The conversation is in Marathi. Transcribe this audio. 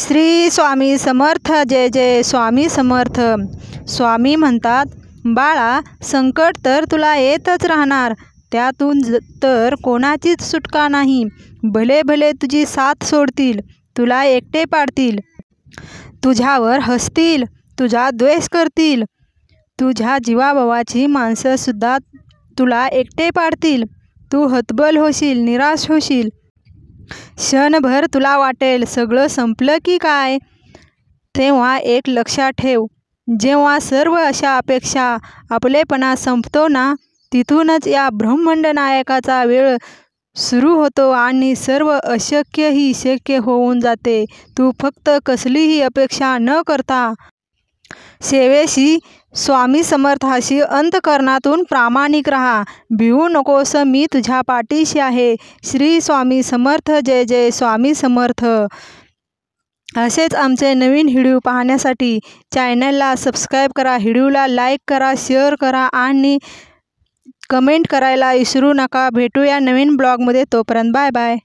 श्री स्वामी समर्थ जय जय स्वामी समर्थ स्वामी म्हणतात बाळा संकट तर तुला येतच राहणार त्यातून तर कोणाचीच सुटका नाही भले भले तुझी साथ सोडतील तुला एकटे पाडतील तुझ्यावर हसतील तुझा द्वेष करतील तुझ्या जीवाभावाची माणसंसुद्धा तुला एकटे पाडतील तू हतबल होशील निराश होशील क्षणभर तुला वाटेल सगळं संपलं की काय तेव्हा एक लक्षात ठेव जेव्हा सर्व अशा अपेक्षा आपलेपणा संपतो ना तिथूनच या ब्रह्मंड नायकाचा वेळ सुरू होतो आणि सर्व अशक्यही शक्य होऊन जाते तू फक्त कसलीही अपेक्षा न करता सेवेशी स्वामी समर्थाशी अंतकरणातून प्रामाणिक राहा भिवू नकोस मी तुझ्या पाठीशी आहे श्री स्वामी समर्थ जय जय स्वामी समर्थ असेच आमचे नवीन व्हिडिओ पाहण्यासाठी चॅनलला सबस्क्राईब करा व्हिडिओला लाईक करा शेअर करा आणि कमेंट करायला विसरू नका भेटूया नवीन ब्लॉगमध्ये तोपर्यंत बाय बाय